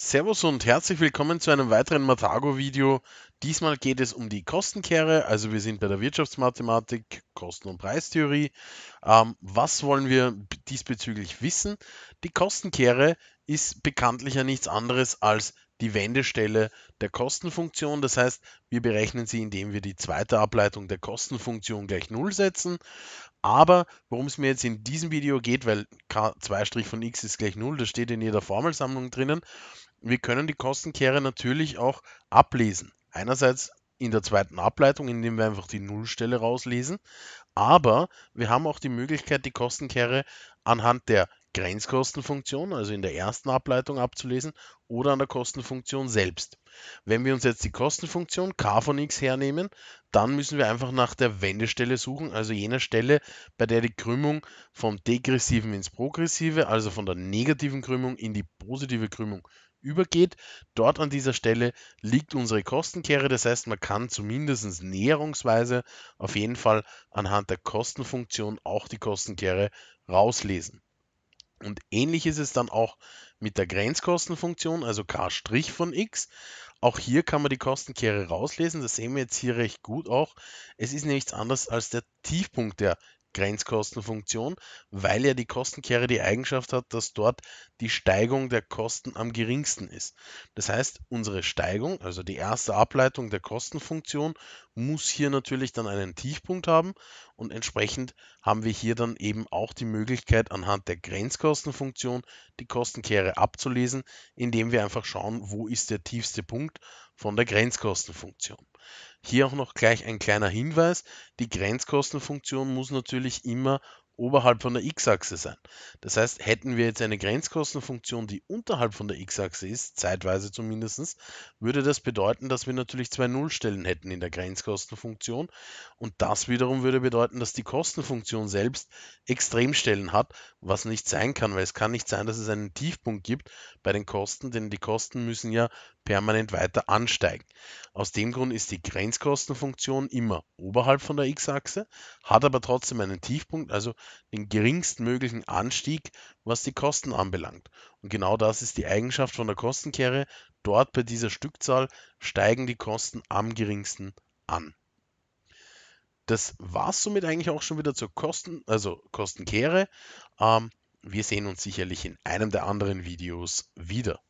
Servus und herzlich willkommen zu einem weiteren Matago-Video. Diesmal geht es um die Kostenkehre, also wir sind bei der Wirtschaftsmathematik, Kosten- und Preistheorie. Ähm, was wollen wir diesbezüglich wissen? Die Kostenkehre ist bekanntlich ja nichts anderes als die Wendestelle der Kostenfunktion. Das heißt, wir berechnen sie, indem wir die zweite Ableitung der Kostenfunktion gleich 0 setzen. Aber worum es mir jetzt in diesem Video geht, weil k2' von x ist gleich 0, das steht in jeder Formelsammlung drinnen, wir können die Kostenkehre natürlich auch ablesen. Einerseits in der zweiten Ableitung, indem wir einfach die Nullstelle rauslesen, aber wir haben auch die Möglichkeit, die Kostenkehre anhand der Grenzkostenfunktion, also in der ersten Ableitung abzulesen, oder an der Kostenfunktion selbst. Wenn wir uns jetzt die Kostenfunktion k von x hernehmen, dann müssen wir einfach nach der Wendestelle suchen, also jener Stelle, bei der die Krümmung vom degressiven ins progressive, also von der negativen Krümmung in die positive Krümmung übergeht. Dort an dieser Stelle liegt unsere Kostenkehre. Das heißt, man kann zumindest näherungsweise auf jeden Fall anhand der Kostenfunktion auch die Kostenkehre rauslesen. Und ähnlich ist es dann auch mit der Grenzkostenfunktion, also k' von x. Auch hier kann man die Kostenkehre rauslesen. Das sehen wir jetzt hier recht gut auch. Es ist nichts anderes als der Tiefpunkt der Grenzkostenfunktion, weil ja die Kostenkehre die Eigenschaft hat, dass dort die Steigung der Kosten am geringsten ist. Das heißt, unsere Steigung, also die erste Ableitung der Kostenfunktion, muss hier natürlich dann einen Tiefpunkt haben und entsprechend haben wir hier dann eben auch die Möglichkeit, anhand der Grenzkostenfunktion die Kostenkehre abzulesen, indem wir einfach schauen, wo ist der tiefste Punkt von der Grenzkostenfunktion. Hier auch noch gleich ein kleiner Hinweis, die Grenzkostenfunktion muss natürlich immer oberhalb von der x-Achse sein. Das heißt, hätten wir jetzt eine Grenzkostenfunktion, die unterhalb von der x-Achse ist, zeitweise zumindest, würde das bedeuten, dass wir natürlich zwei Nullstellen hätten in der Grenzkostenfunktion und das wiederum würde bedeuten, dass die Kostenfunktion selbst Extremstellen hat, was nicht sein kann, weil es kann nicht sein, dass es einen Tiefpunkt gibt bei den Kosten, denn die Kosten müssen ja permanent weiter ansteigen. Aus dem Grund ist die Grenzkostenfunktion immer oberhalb von der x-Achse, hat aber trotzdem einen Tiefpunkt, also den geringstmöglichen Anstieg, was die Kosten anbelangt. Und genau das ist die Eigenschaft von der Kostenkehre. Dort bei dieser Stückzahl steigen die Kosten am geringsten an. Das war es somit eigentlich auch schon wieder zur Kosten, also Kostenkehre. Ähm, wir sehen uns sicherlich in einem der anderen Videos wieder.